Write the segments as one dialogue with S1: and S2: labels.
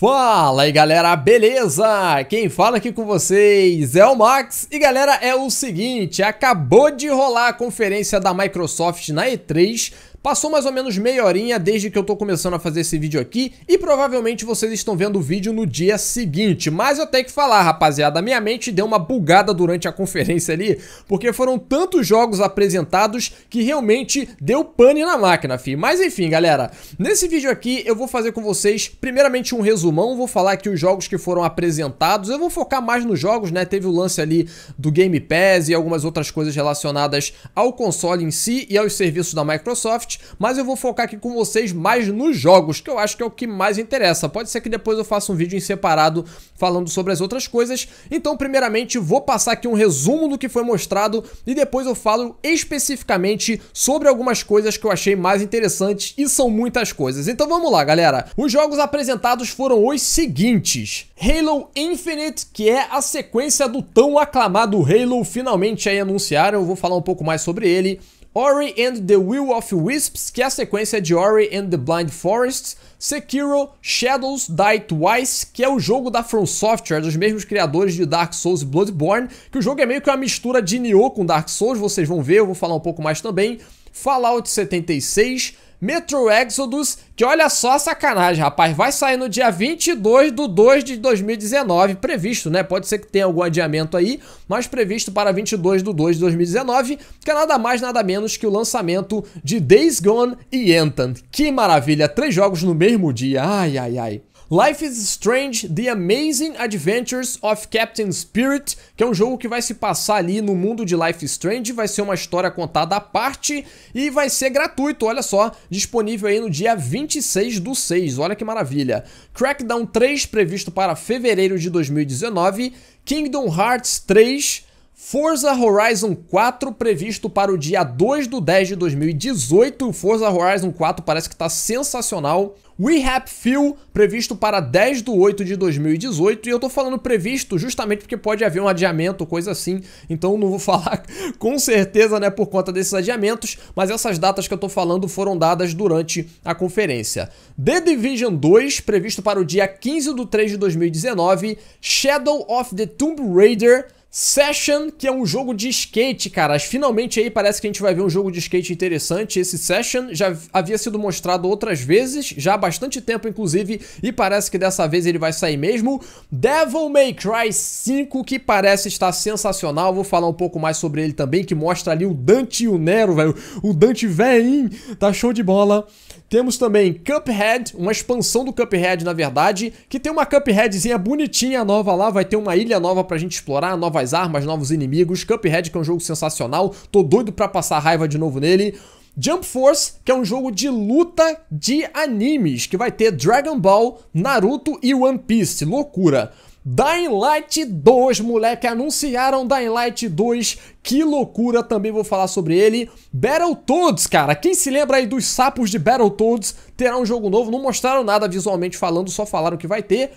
S1: Fala aí galera, beleza? Quem fala aqui com vocês é o Max e galera, é o seguinte, acabou de rolar a conferência da Microsoft na E3 Passou mais ou menos meia horinha desde que eu tô começando a fazer esse vídeo aqui e provavelmente vocês estão vendo o vídeo no dia seguinte, mas eu tenho que falar, rapaziada, minha mente deu uma bugada durante a conferência ali, porque foram tantos jogos apresentados que realmente deu pane na máquina, fi. Mas enfim, galera, nesse vídeo aqui eu vou fazer com vocês, primeiramente um resumão, vou falar aqui os jogos que foram apresentados, eu vou focar mais nos jogos, né, teve o lance ali do Game Pass e algumas outras coisas relacionadas ao console em si e aos serviços da Microsoft, esporte, mas eu vou focar aqui com vocês mais nos jogos, que eu acho que é o que mais interessa. Pode ser que depois eu faça um vídeo em separado falando sobre as outras coisas. Então, primeiramente, vou passar aqui um resumo do que foi mostrado e depois eu falo especificamente sobre algumas coisas que eu achei mais interessantes e são muitas coisas. Então vamos lá, galera. Os jogos apresentados foram os seguintes. Halo Infinite, que é a sequência do tão aclamado Halo, finalmente aí anunciaram, eu vou falar um pouco mais sobre ele. Ori and the Will of Wisps, que é a sequência de Ori and the Blind Forest, Sekiro, Shadows Die Twice, que é o jogo da From Software, é dos mesmos criadores de Dark Souls e Bloodborne, que o jogo é meio que uma mistura de Nioh com Dark Souls, vocês vão ver, eu vou falar um pouco mais também, Fallout 76, Metro Exodus, que olha só a sacanagem, rapaz, vai sair no dia 22 do 2 de 2019, previsto, né? Pode ser que tenha algum adiamento aí, mas previsto para 22 do 2 de 2019, que é nada mais nada menos que o lançamento de Days Gone e Anthem. Que maravilha, três jogos no mesmo dia, ai, ai, ai. Life is Strange The Amazing Adventures of Captain Spirit, que é um jogo que vai se passar ali no mundo de Life Strange, vai ser uma história contada à parte e vai ser gratuito, olha só, disponível aí no dia 26 do 6, olha que maravilha. Crackdown 3 previsto para fevereiro de 2019, Kingdom Hearts 3 Forza Horizon 4 previsto para o dia 2 do 10 de 2018. Forza Horizon 4 parece que está sensacional. We Happy Few previsto para 10 do 8 de 2018. E eu tô falando previsto justamente porque pode haver um adiamento, coisa assim. Então não vou falar com certeza, né, por conta desses adiamentos. Mas essas datas que eu tô falando foram dadas durante a conferência. The Division 2 previsto para o dia 15 do 3 de 2019. Shadow of the Tomb Raider Session, que é um jogo de skate, cara. Finalmente aí parece que a gente vai ver um jogo de skate interessante. Esse Session já havia sido mostrado outras vezes, já há bastante tempo inclusive, e parece que dessa vez ele vai sair mesmo. Devil May Cry 5, que parece estar sensacional. Vou falar um pouco mais sobre ele também, que mostra ali o Dante e o Nero, velho. O Dante velhinho, tá show de bola. Temos também Cuphead, uma expansão do Cuphead, na verdade, que tem uma Cupheadzinha bonitinha nova lá, vai ter uma ilha nova pra gente explorar, nova novas armas, novos inimigos. Cuphead, que é um jogo sensacional. Tô doido pra passar raiva de novo nele. Jump Force, que é um jogo de luta de animes, que vai ter Dragon Ball, Naruto e One Piece. Loucura. Dying Light 2, moleque, anunciaram Dying Light 2, que loucura, também vou falar sobre ele. Battletoads, cara, quem se lembra aí dos sapos de Battletoads, terá um jogo novo, não mostraram nada visualmente falando, só falaram que vai ter.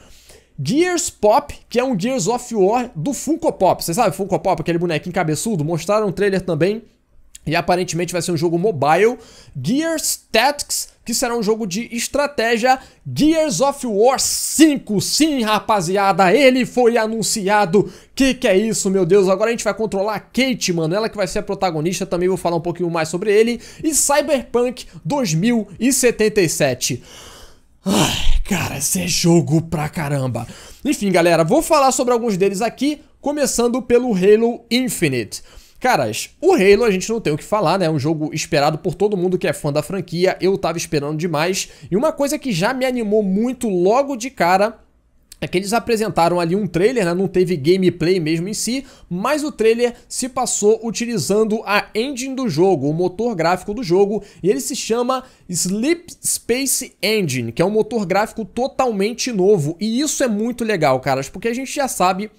S1: Gears Pop, que é um Gears of War do Funko Pop. Você sabe Funko Pop, aquele bonequinho cabeçudo? Mostraram um trailer também. E aparentemente vai ser um jogo mobile. Gears Tactics, que será um jogo de estratégia. Gears of War 5, sim, rapaziada, ele foi anunciado. Que que é isso, meu Deus? Agora a gente vai controlar a Kate, mano, ela que vai ser a protagonista, também vou falar um pouquinho mais sobre ele. E Cyberpunk 2077. Ai, cara, esse é jogo pra caramba. Enfim, galera, vou falar sobre alguns deles aqui, começando pelo Halo Infinite. Caras, o Halo a gente não tem o que falar, né? É um jogo esperado por todo mundo que é fã da franquia, eu tava esperando demais. E uma coisa que já me animou muito logo de cara é que eles apresentaram ali um trailer, né? não teve gameplay mesmo em si, mas o trailer se passou utilizando a engine do jogo, o motor gráfico do jogo, e ele se chama Sleep Space Engine, que é um motor gráfico totalmente novo, e isso é muito legal, caras, porque a gente já sabe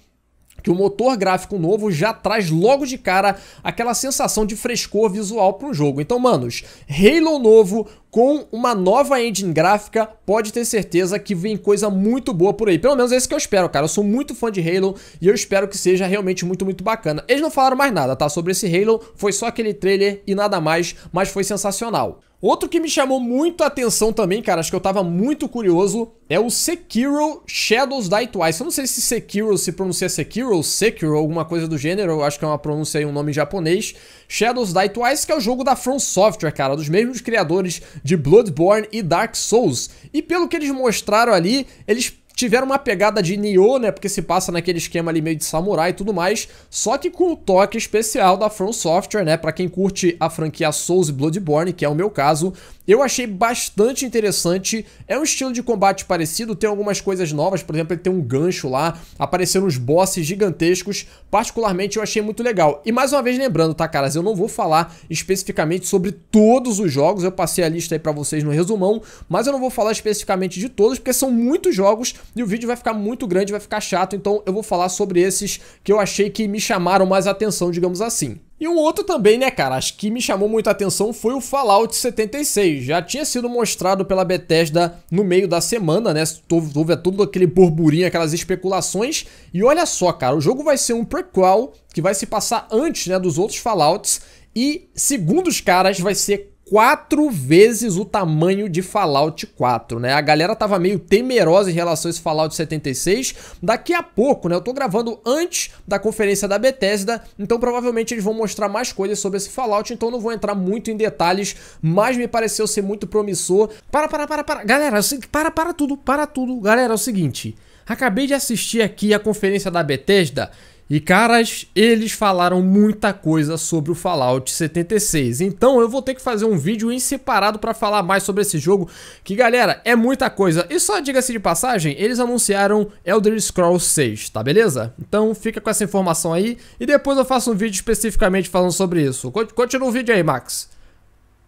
S1: que o motor gráfico novo já traz logo de cara aquela sensação de frescor visual para o jogo. Então, manos, Halo novo, com uma nova engine gráfica, pode ter certeza que vem coisa muito boa por aí. Pelo menos é isso que eu espero, cara. Eu sou muito fã de Halo e eu espero que seja realmente muito, muito bacana. Eles não falaram mais nada, tá? Sobre esse Halo, foi só aquele trailer e nada mais, mas foi sensacional. Outro que me chamou muito a atenção também, cara, acho que eu tava muito curioso, é o Sekiro Shadows Die Twice. Eu não sei se Sekiro se pronuncia Sekiro ou Sekiro, alguma coisa do gênero, eu acho que é uma pronúncia aí, um nome japonês. Shadows Die Twice, que é o jogo da From Software, cara, dos mesmos criadores de Bloodborne e Dark Souls. E pelo que eles mostraram ali, eles tiveram uma pegada de Nioh, né? Porque se passa naquele esquema ali meio de samurai e tudo mais, só que com o toque especial da From Software, né? Para quem curte a franquia Souls e Bloodborne, que é o meu caso, eu achei bastante interessante. É um estilo de combate parecido, tem algumas coisas novas, por exemplo, ele tem um gancho lá, apareceram uns bosses gigantescos. Particularmente eu achei muito legal. E mais uma vez lembrando, tá, caras, eu não vou falar especificamente sobre todos os jogos. Eu passei a lista aí para vocês no resumão, mas eu não vou falar especificamente de todos porque são muitos jogos e o vídeo vai ficar muito grande, vai ficar chato, então eu vou falar sobre esses que eu achei que me chamaram mais atenção, digamos assim. E um outro também, né, cara, acho que me chamou muita atenção foi o Fallout 76. Já tinha sido mostrado pela Bethesda no meio da semana, né? Houve todo aquele burburinho, aquelas especulações. E olha só, cara, o jogo vai ser um prequel que vai se passar antes, né, dos outros Fallouts. E, segundo os caras, vai ser quatro vezes o tamanho de Fallout 4, né? A galera tava meio temerosa em relação a esse Fallout 76. Daqui a pouco, né? Eu tô gravando antes da conferência da Bethesda, então provavelmente eles vão mostrar mais coisas sobre esse Fallout, então não vou entrar muito em detalhes, mas me pareceu ser muito promissor. Para, para, para, para. Galera, é para, para tudo, para tudo. Galera, é o seguinte, acabei de assistir aqui a conferência da Bethesda e caras, eles falaram muita coisa sobre o Fallout 76. Então eu vou ter que fazer um vídeo em separado para falar mais sobre esse jogo, que galera, é muita coisa. E só diga-se de passagem, eles anunciaram Elder Scrolls 6, tá beleza? Então fica com essa informação aí e depois eu faço um vídeo especificamente falando sobre isso. Continua o vídeo aí, Max.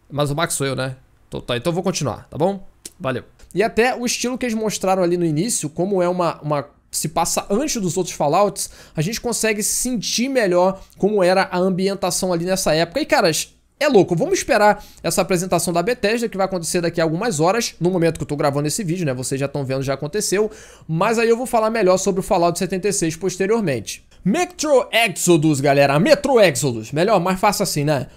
S1: Mas o Max sou eu, né? Então, tá, então vou continuar, tá bom? Valeu. E até o estilo que eles mostraram ali no início, como é uma, uma se passa antes dos outros Fallouts, a gente consegue sentir melhor como era a ambientação ali nessa época. E, caras, é louco, vamos esperar essa apresentação da Bethesda que vai acontecer daqui a algumas horas, no momento que eu tô gravando esse vídeo, né? Vocês já estão vendo, já aconteceu, mas aí eu vou falar melhor sobre o Fallout 76 posteriormente. Metro Exodus, galera, Metro Exodus, melhor, mais fácil assim, né?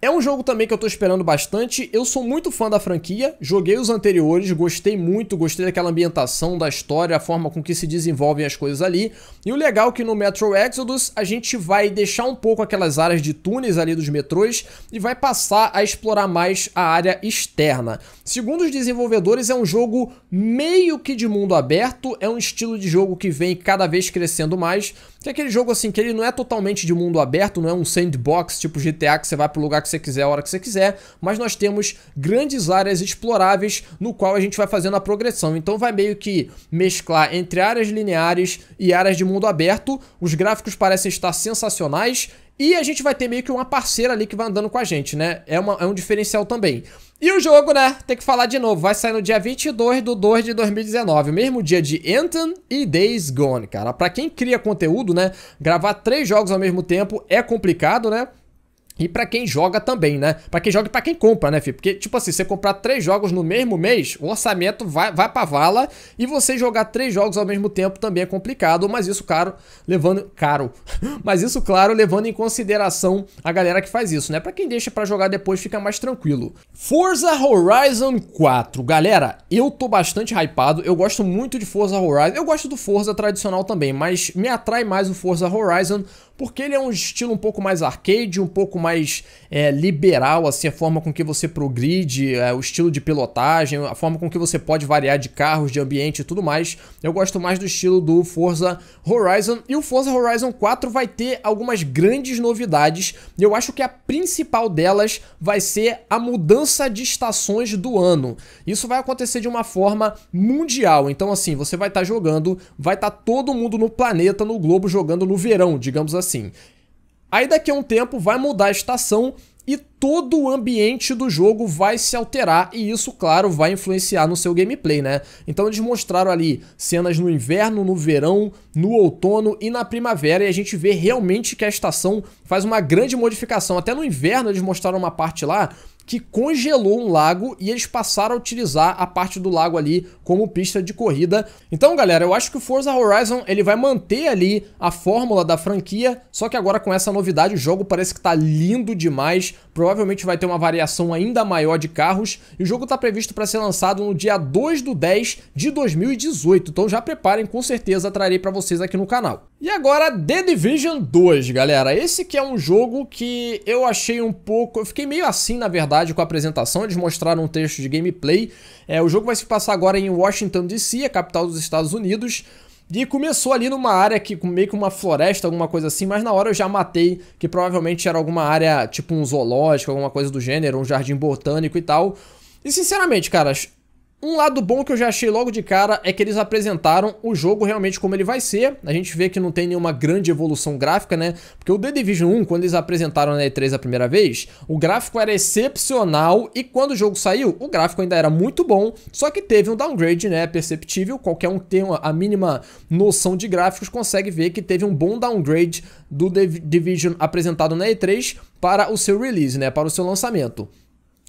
S1: É um jogo também que eu tô esperando bastante. Eu sou muito fã da franquia, joguei os anteriores, gostei muito, gostei daquela ambientação, da história, a forma com que se desenvolvem as coisas ali. E o legal é que no Metro Exodus a gente vai deixar um pouco aquelas áreas de túneis ali dos metrôs e vai passar a explorar mais a área externa. Segundo os desenvolvedores, é um jogo meio que de mundo aberto, é um estilo de jogo que vem cada vez crescendo mais que é aquele jogo assim, que ele não é totalmente de mundo aberto, não é um sandbox tipo GTA que você vai pro lugar que você quiser, a hora que você quiser, mas nós temos grandes áreas exploráveis no qual a gente vai fazendo a progressão. Então vai meio que mesclar entre áreas lineares e áreas de mundo aberto. Os gráficos parecem estar sensacionais e a gente vai ter meio que uma parceira ali que vai andando com a gente, né? É, uma, é um diferencial também. E o jogo, né? Tem que falar de novo. Vai sair no dia 22 do 2 de 2019. Mesmo dia de Anthem e Days Gone, cara. Pra quem cria conteúdo, né? Gravar três jogos ao mesmo tempo é complicado, né? E para quem joga também, né? Para quem joga e pra quem compra, né, filho? Porque, tipo assim, você comprar três jogos no mesmo mês, o orçamento vai, vai pra vala e você jogar três jogos ao mesmo tempo também é complicado, mas isso, caro, levando. Caro. mas isso, claro, levando em consideração a galera que faz isso, né? Para quem deixa para jogar depois fica mais tranquilo. Forza Horizon 4. Galera, eu tô bastante hypado. Eu gosto muito de Forza Horizon. Eu gosto do Forza tradicional também, mas me atrai mais o Forza Horizon porque ele é um estilo um pouco mais arcade, um pouco mais é, liberal, assim, a forma com que você progride, é, o estilo de pilotagem, a forma com que você pode variar de carros, de ambiente e tudo mais. Eu gosto mais do estilo do Forza Horizon. E o Forza Horizon 4 vai ter algumas grandes novidades. eu acho que a principal delas vai ser a mudança de estações do ano. Isso vai acontecer de uma forma mundial. Então, assim, você vai estar tá jogando, vai estar tá todo mundo no planeta, no globo, jogando no verão, digamos assim assim. Aí daqui a um tempo vai mudar a estação e todo o ambiente do jogo vai se alterar e isso, claro, vai influenciar no seu gameplay, né? Então eles mostraram ali cenas no inverno, no verão, no outono e na primavera e a gente vê realmente que a estação faz uma grande modificação. Até no inverno eles mostraram uma parte lá que congelou um lago e eles passaram a utilizar a parte do lago ali como pista de corrida. Então, galera, eu acho que o Forza Horizon ele vai manter ali a fórmula da franquia, só que agora com essa novidade o jogo parece que tá lindo demais, provavelmente vai ter uma variação ainda maior de carros, e o jogo tá previsto para ser lançado no dia 2 do 10 de 2018, então já preparem, com certeza trarei para vocês aqui no canal. E agora The Division 2, galera, esse que é um jogo que eu achei um pouco, eu fiquei meio assim na verdade, dificuldade com a apresentação, eles mostraram um texto de gameplay. É, o jogo vai se passar agora em Washington DC, a capital dos Estados Unidos. E começou ali numa área que meio que uma floresta, alguma coisa assim, mas na hora eu já matei que provavelmente era alguma área tipo um zoológico, alguma coisa do gênero, um jardim botânico e tal. E sinceramente, cara, um lado bom que eu já achei logo de cara é que eles apresentaram o jogo realmente como ele vai ser. A gente vê que não tem nenhuma grande evolução gráfica, né? Porque o The Division 1, quando eles apresentaram na E3 a primeira vez, o gráfico era excepcional e quando o jogo saiu, o gráfico ainda era muito bom, só que teve um downgrade, né? Perceptível. Qualquer um que tenha a mínima noção de gráficos consegue ver que teve um bom downgrade do The Division apresentado na E3 para o seu release, né? Para o seu lançamento.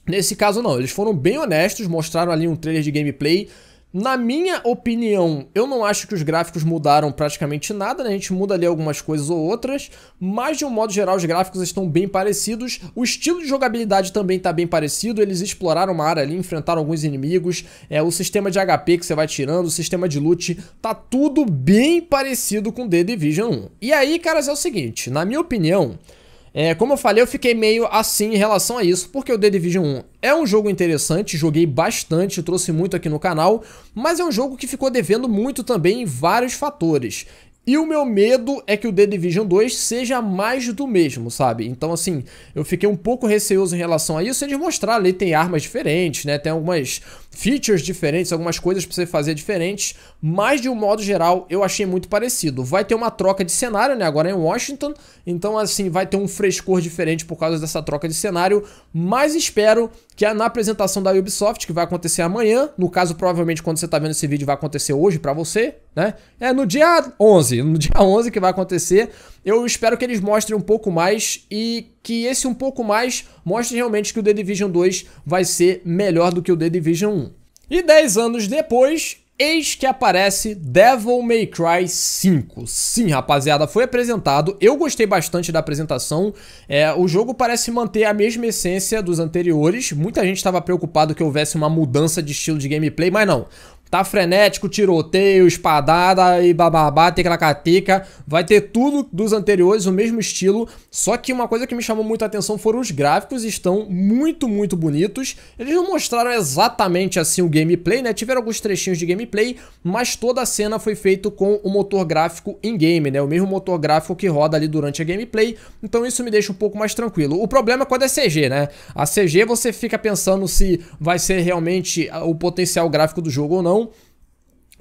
S1: Nesse caso, não. Eles foram bem honestos, mostraram ali um trailer de gameplay. Na minha opinião, eu não acho que os gráficos mudaram praticamente nada, né? A gente muda ali algumas coisas ou outras, mas de um modo geral os gráficos estão bem parecidos. O estilo de jogabilidade também está bem parecido, eles exploraram uma área ali, enfrentaram alguns inimigos, é, o sistema de HP que você vai tirando, o sistema de loot, tá tudo bem parecido com The Division 1. E aí, caras, é o seguinte, na minha opinião, é, como eu falei, eu fiquei meio assim em relação a isso, porque o The Division 1 é um jogo interessante, joguei bastante, trouxe muito aqui no canal, mas é um jogo que ficou devendo muito também em vários fatores. E o meu medo é que o The Division 2 seja mais do mesmo, sabe? Então, assim, eu fiquei um pouco receoso em relação a isso. Eles mostraram ali, tem armas diferentes, né? Tem algumas features diferentes, algumas coisas pra você fazer diferentes. Mas, de um modo geral, eu achei muito parecido. Vai ter uma troca de cenário, né? Agora é em Washington. Então, assim, vai ter um frescor diferente por causa dessa troca de cenário. Mas espero que é na apresentação da Ubisoft, que vai acontecer amanhã. No caso, provavelmente, quando você está vendo esse vídeo, vai acontecer hoje para você, né? É no dia 11, no dia 11 que vai acontecer. Eu espero que eles mostrem um pouco mais e que esse um pouco mais mostre realmente que o The Division 2 vai ser melhor do que o The Division 1. E 10 anos depois, Eis que aparece Devil May Cry 5. Sim, rapaziada, foi apresentado. Eu gostei bastante da apresentação. É, o jogo parece manter a mesma essência dos anteriores. Muita gente estava preocupado que houvesse uma mudança de estilo de gameplay, mas não. Tá frenético, tiroteio, espadada e bababá, teclacateca. Vai ter tudo dos anteriores, o mesmo estilo. Só que uma coisa que me chamou muita atenção foram os gráficos, estão muito, muito bonitos. Eles não mostraram exatamente assim o gameplay, né? Tiveram alguns trechinhos de gameplay, mas toda a cena foi feita com o motor gráfico in-game, né? O mesmo motor gráfico que roda ali durante a gameplay. Então isso me deixa um pouco mais tranquilo. O problema é quando é CG, né? A CG você fica pensando se vai ser realmente ah, o potencial gráfico do jogo ou não.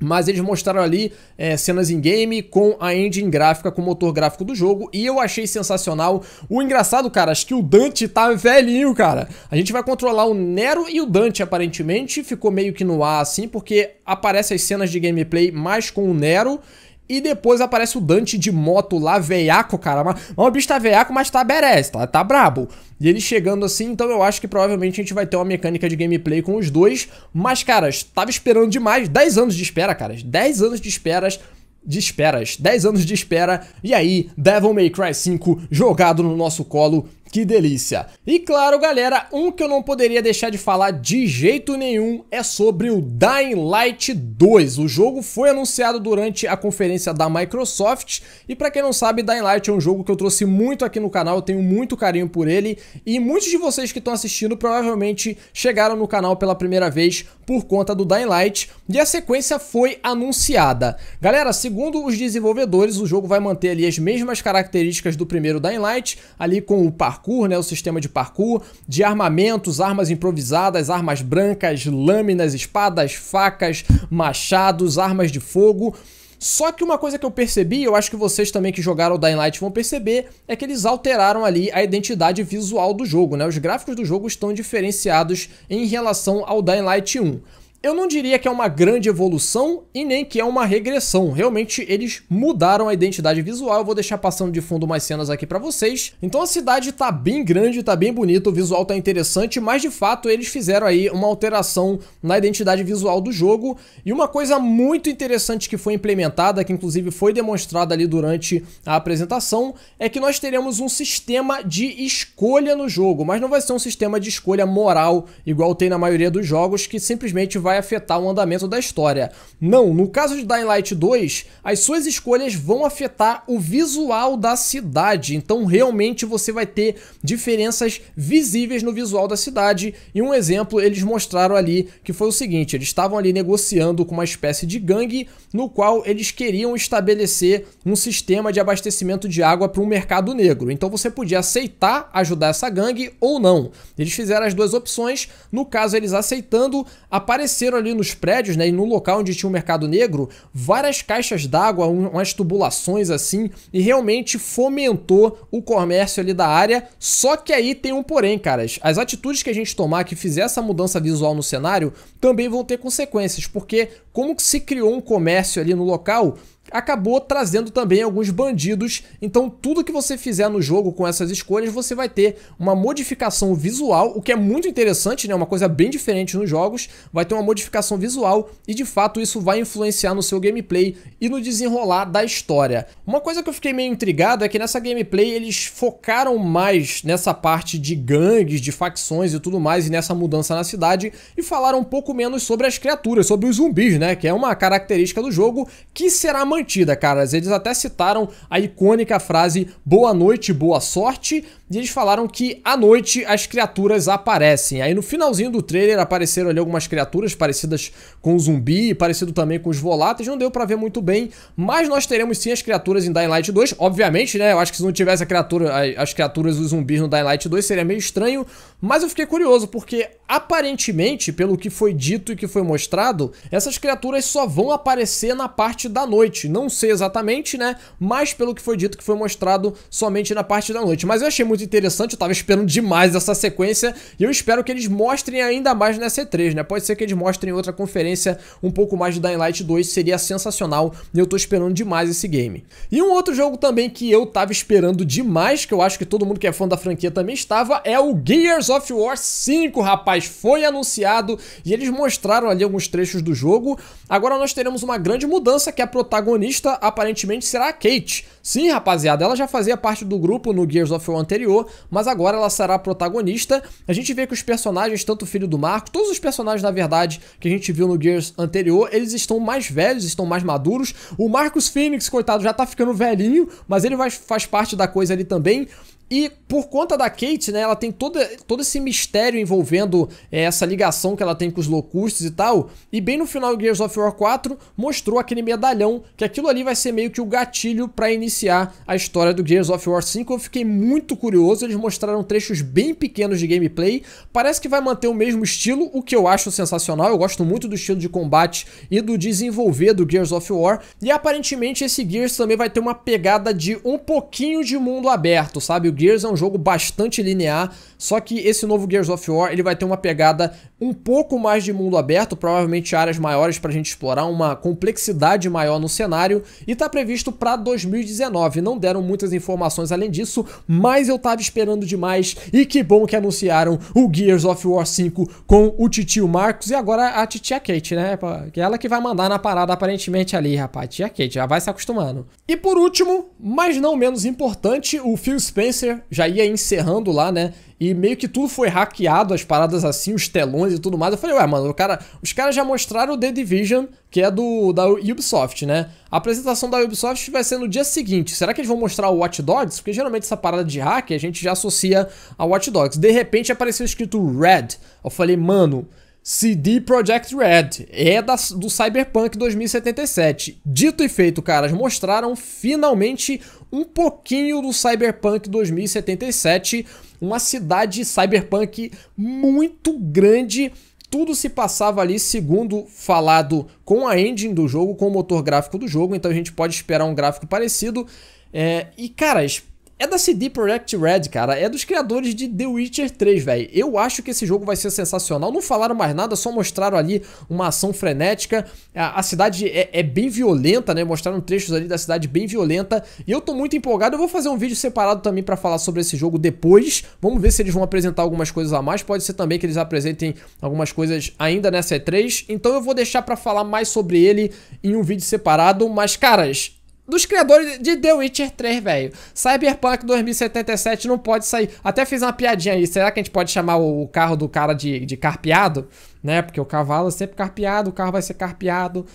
S1: Mas eles mostraram ali é, cenas em game com a engine gráfica, com o motor gráfico do jogo, e eu achei sensacional. O engraçado, cara, acho que o Dante tá velhinho, cara. A gente vai controlar o Nero e o Dante, aparentemente. Ficou meio que no ar assim, porque aparecem as cenas de gameplay mais com o Nero e depois aparece o Dante de moto lá, veiaco, cara. Mas, mas o bicho tá veiaco, mas tá berés, tá, tá brabo. E ele chegando assim, então eu acho que provavelmente a gente vai ter uma mecânica de gameplay com os dois. Mas, cara, tava esperando demais. 10 anos de espera, cara. 10 anos de esperas de esperas, 10 anos de espera, e aí Devil May Cry 5 jogado no nosso colo que delícia! E claro, galera, um que eu não poderia deixar de falar de jeito nenhum é sobre o Dying Light 2. O jogo foi anunciado durante a conferência da Microsoft e para quem não sabe, Dying Light é um jogo que eu trouxe muito aqui no canal, eu tenho muito carinho por ele e muitos de vocês que estão assistindo provavelmente chegaram no canal pela primeira vez por conta do Dying Light, e a sequência foi anunciada. Galera, segundo os desenvolvedores, o jogo vai manter ali as mesmas características do primeiro Dying Light, ali com o parkour, né, o sistema de parkour, de armamentos, armas improvisadas, armas brancas, lâminas, espadas, facas, machados, armas de fogo, só que uma coisa que eu percebi, eu acho que vocês também que jogaram o Dying Light vão perceber, é que eles alteraram ali a identidade visual do jogo, né? Os gráficos do jogo estão diferenciados em relação ao Dying Light 1. Eu não diria que é uma grande evolução e nem que é uma regressão. Realmente eles mudaram a identidade visual. Eu vou deixar passando de fundo umas cenas aqui para vocês. Então a cidade tá bem grande, tá bem bonita, o visual tá interessante, mas de fato eles fizeram aí uma alteração na identidade visual do jogo. E uma coisa muito interessante que foi implementada, que inclusive foi demonstrada ali durante a apresentação, é que nós teremos um sistema de escolha no jogo, mas não vai ser um sistema de escolha moral igual tem na maioria dos jogos que simplesmente vai vai afetar o andamento da história. Não, no caso de Dying Light 2, as suas escolhas vão afetar o visual da cidade. Então, realmente você vai ter diferenças visíveis no visual da cidade. E um exemplo eles mostraram ali que foi o seguinte: eles estavam ali negociando com uma espécie de gangue no qual eles queriam estabelecer um sistema de abastecimento de água para um mercado negro. Então você podia aceitar ajudar essa gangue ou não. Eles fizeram as duas opções. No caso, eles aceitando, apareceu apareceram ali nos prédios, né, e no local onde tinha o mercado negro, várias caixas d'água, umas tubulações assim, e realmente fomentou o comércio ali da área. Só que aí tem um porém, caras. As atitudes que a gente tomar que fizer essa mudança visual no cenário também vão ter consequências, porque como se criou um comércio ali no local, acabou trazendo também alguns bandidos. Então, tudo que você fizer no jogo com essas escolhas, você vai ter uma modificação visual, o que é muito interessante, né? Uma coisa bem diferente nos jogos. Vai ter uma modificação visual e de fato isso vai influenciar no seu gameplay e no desenrolar da história. Uma coisa que eu fiquei meio intrigado é que nessa gameplay eles focaram mais nessa parte de gangues, de facções e tudo mais e nessa mudança na cidade e falaram um pouco menos sobre as criaturas, sobre os zumbis, né? Que é uma característica do jogo que será mantida mantida, Eles até citaram a icônica frase boa noite, boa sorte, e eles falaram que à noite as criaturas aparecem. Aí no finalzinho do trailer apareceram ali algumas criaturas parecidas com o zumbi, parecido também com os voláteis. Não deu para ver muito bem, mas nós teremos sim as criaturas em Dying Light 2. Obviamente, né? Eu acho que se não tivesse criatura, as criaturas os zumbis no Dying Light 2 seria meio estranho. Mas eu fiquei curioso, porque aparentemente, pelo que foi dito e que foi mostrado, essas criaturas só vão aparecer na parte da noite. Não sei exatamente, né? Mas pelo que foi dito que foi mostrado somente na parte da noite. Mas eu achei muito muito interessante. Eu tava esperando demais essa sequência e eu espero que eles mostrem ainda mais nessa E3, né? Pode ser que eles mostrem em outra conferência um pouco mais de Dying Light 2, seria sensacional e eu tô esperando demais esse game. E um outro jogo também que eu tava esperando demais, que eu acho que todo mundo que é fã da franquia também estava, é o Gears of War 5, rapaz. Foi anunciado e eles mostraram ali alguns trechos do jogo. Agora nós teremos uma grande mudança que a protagonista aparentemente será a Kate. Sim, rapaziada, ela já fazia parte do grupo no Gears of War anterior, anterior, mas agora ela será a protagonista. A gente vê que os personagens, tanto o filho do Marco, todos os personagens, na verdade, que a gente viu no Gears anterior, eles estão mais velhos, estão mais maduros. O Marcos Phoenix, coitado, já tá ficando velhinho, mas ele faz parte da coisa ali também. E por conta da Kate, né, ela tem toda, todo esse mistério envolvendo é, essa ligação que ela tem com os locustes e tal. E bem no final de Gears of War 4 mostrou aquele medalhão, que aquilo ali vai ser meio que o gatilho para iniciar a história do Gears of War 5. Eu fiquei muito curioso, eles mostraram trechos bem pequenos de gameplay. Parece que vai manter o mesmo estilo, o que eu acho sensacional. Eu gosto muito do estilo de combate e do desenvolver do Gears of War. E aparentemente esse Gears também vai ter uma pegada de um pouquinho de mundo aberto, sabe? Gears é um jogo bastante linear, só que esse novo Gears of War ele vai ter uma pegada um pouco mais de mundo aberto, provavelmente áreas maiores para a gente explorar, uma complexidade maior no cenário, e está previsto para 2019. Não deram muitas informações além disso, mas eu tava esperando demais, e que bom que anunciaram o Gears of War 5 com o titio Marcos e agora a titia Kate, né? Que é ela que vai mandar na parada aparentemente ali, rapaz. Tia Kate, já vai se acostumando. E por último, mas não menos importante, o Phil Spencer já ia encerrando lá, né? E meio que tudo foi hackeado, as paradas assim, os telões e tudo mais. Eu falei, ué, mano, o cara, os caras já mostraram o The Division, que é do da Ubisoft, né? A apresentação da Ubisoft vai ser no dia seguinte. Será que eles vão mostrar o Watch Dogs? Porque geralmente essa parada de hack a gente já associa ao Watch Dogs. De repente apareceu escrito Red. Eu falei, mano, CD Projekt Red é da, do Cyberpunk 2077. Dito e feito, caras, mostraram finalmente um pouquinho do Cyberpunk 2077, uma cidade cyberpunk muito grande. Tudo se passava ali, segundo falado, com a engine do jogo, com o motor gráfico do jogo, então a gente pode esperar um gráfico parecido. É, e, caras, é da CD Projekt Red, cara. É dos criadores de The Witcher 3, velho. Eu acho que esse jogo vai ser sensacional. Não falaram mais nada, só mostraram ali uma ação frenética. A, a cidade é, é, bem violenta, né? Mostraram trechos ali da cidade bem violenta. E eu tô muito empolgado. Eu vou fazer um vídeo separado também para falar sobre esse jogo depois. Vamos ver se eles vão apresentar algumas coisas a mais. Pode ser também que eles apresentem algumas coisas ainda nessa E3. Então eu vou deixar para falar mais sobre ele em um vídeo separado. Mas, caras, dos criadores de The Witcher 3, velho. Cyberpunk 2077 não pode sair. Até fiz uma piadinha aí. Será que a gente pode chamar o carro do cara de, de carpeado? Né? Porque o cavalo é sempre carpeado, o carro vai ser carpeado.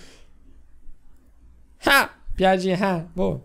S1: Ha! Piadinha, ha! Boa.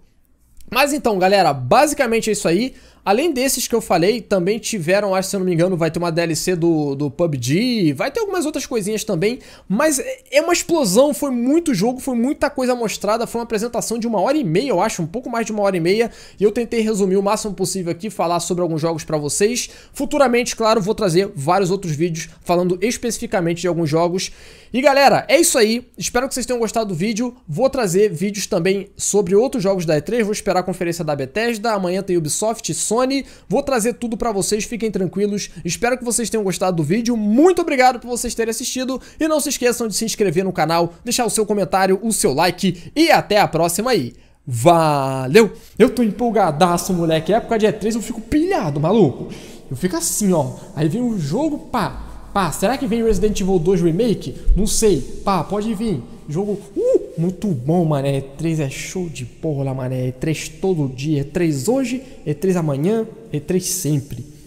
S1: Mas então, galera, basicamente é isso aí. Além desses que eu falei, também tiveram, acho se eu não me engano, vai ter uma DLC do, do PUBG, vai ter algumas outras coisinhas também, mas é uma explosão, foi muito jogo, foi muita coisa mostrada, foi uma apresentação de uma hora e meia, eu acho, um pouco mais de uma hora e meia, e eu tentei resumir o máximo possível aqui, falar sobre alguns jogos para vocês. Futuramente, claro, vou trazer vários outros vídeos falando especificamente de alguns jogos. E galera, é isso aí, espero que vocês tenham gostado do vídeo, vou trazer vídeos também sobre outros jogos da E3, vou esperar a conferência da Bethesda, amanhã tem Ubisoft, Sony. Vou trazer tudo para vocês, fiquem tranquilos. Espero que vocês tenham gostado do vídeo. Muito obrigado por vocês terem assistido e não se esqueçam de se inscrever no canal, deixar o seu comentário, o seu like e até a próxima aí. Valeu! Eu tô empolgadaço, moleque. Época de E3 eu fico pilhado, maluco. Eu fico assim, ó. Aí vem o um jogo, pá. Pá, será que vem Resident Evil 2 Remake? Não sei. Pá, pode vir. Jogo uh, muito bom, mané. E3 é show de porra, mané. E3 todo dia. E3 hoje, E3 amanhã, E3 sempre.